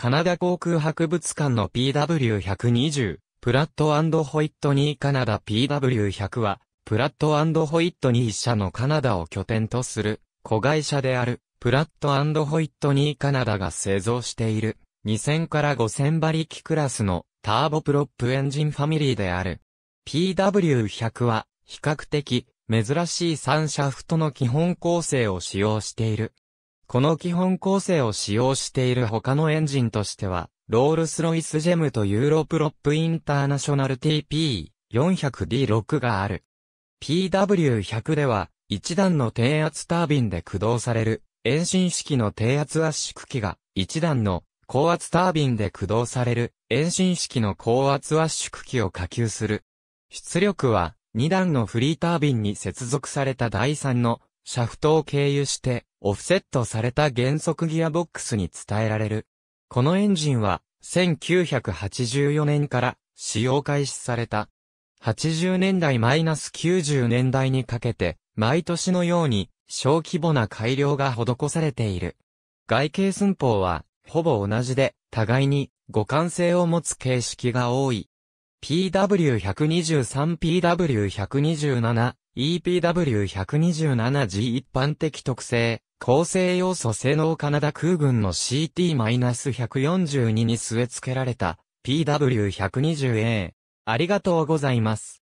カナダ航空博物館の PW120、プラットホイットニーカナダ PW100 は、プラットホイットニー社のカナダを拠点とする、子会社である、プラットホイットニーカナダが製造している、2000から5000馬力クラスのターボプロップエンジンファミリーである。PW100 は、比較的、珍しい三シャフトの基本構成を使用している。この基本構成を使用している他のエンジンとしては、ロールスロイスジェムとユーロプロップインターナショナル TP400D6 がある。PW100 では、一段の低圧タービンで駆動される、遠心式の低圧圧縮機が、一段の高圧タービンで駆動される、遠心式の高圧圧縮機を下級する。出力は、二段のフリータービンに接続された第三のシャフトを経由して、オフセットされた減速ギアボックスに伝えられる。このエンジンは、1984年から使用開始された。80年代 -90 年代にかけて、毎年のように小規模な改良が施されている。外形寸法は、ほぼ同じで、互いに互換性を持つ形式が多い。PW123、PW127、EPW127G 一般的特性、構成要素性能カナダ空軍の CT-142 に据え付けられた PW120A。ありがとうございます。